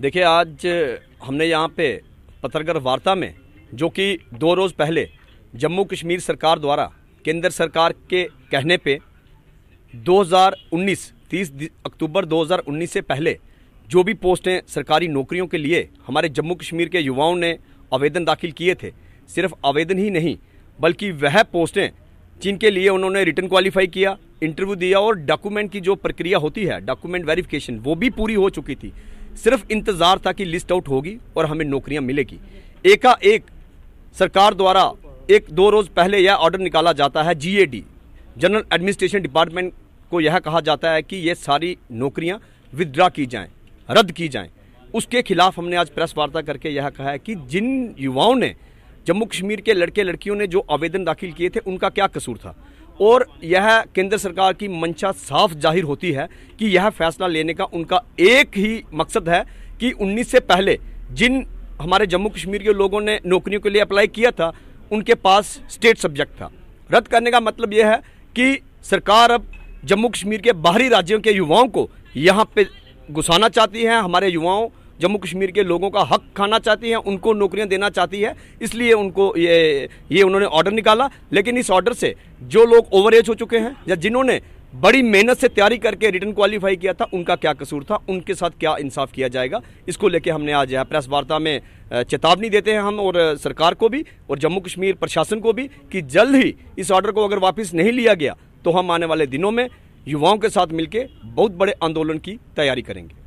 देखिए आज हमने यहाँ पे पत्रकार वार्ता में जो कि दो रोज़ पहले जम्मू कश्मीर सरकार द्वारा केंद्र सरकार के कहने पे 2019 30 अक्टूबर 2019 से पहले जो भी पोस्टें सरकारी नौकरियों के लिए हमारे जम्मू कश्मीर के युवाओं ने आवेदन दाखिल किए थे सिर्फ आवेदन ही नहीं बल्कि वह पोस्टें जिनके लिए उन्होंने रिटर्न क्वालिफाई किया इंटरव्यू दिया और डॉक्यूमेंट की जो प्रक्रिया होती है डॉक्यूमेंट वेरिफिकेशन वो भी पूरी हो चुकी थी सिर्फ इंतज़ार था कि लिस्ट आउट होगी और हमें नौकरियां मिलेगी एका एक सरकार द्वारा एक दो रोज़ पहले यह ऑर्डर निकाला जाता है जीएडी जनरल एडमिनिस्ट्रेशन डिपार्टमेंट को यह कहा जाता है कि ये सारी नौकरियां विदड्रा की जाएं रद्द की जाएं उसके खिलाफ हमने आज प्रेस वार्ता करके यह कहा है कि जिन युवाओं ने जम्मू कश्मीर के लड़के लड़कियों ने जो आवेदन दाखिल किए थे उनका क्या कसूर था और यह केंद्र सरकार की मंशा साफ जाहिर होती है कि यह फैसला लेने का उनका एक ही मकसद है कि 19 से पहले जिन हमारे जम्मू कश्मीर के लोगों ने नौकरियों के लिए अप्लाई किया था उनके पास स्टेट सब्जेक्ट था रद्द करने का मतलब यह है कि सरकार अब जम्मू कश्मीर के बाहरी राज्यों के युवाओं को यहाँ पे घुसाना चाहती है हमारे युवाओं जम्मू कश्मीर के लोगों का हक खाना चाहती है उनको नौकरियां देना चाहती है इसलिए उनको ये ये उन्होंने ऑर्डर निकाला लेकिन इस ऑर्डर से जो लोग ओवर एज हो चुके हैं या जिन्होंने बड़ी मेहनत से तैयारी करके रिटर्न क्वालिफाई किया था उनका क्या कसूर था उनके साथ क्या इंसाफ किया जाएगा इसको लेके हमने आज प्रेस वार्ता में चेतावनी देते हैं हम और सरकार को भी और जम्मू कश्मीर प्रशासन को भी कि जल्द ही इस ऑर्डर को अगर वापस नहीं लिया गया तो हम आने वाले दिनों में युवाओं के साथ मिलकर बहुत बड़े आंदोलन की तैयारी करेंगे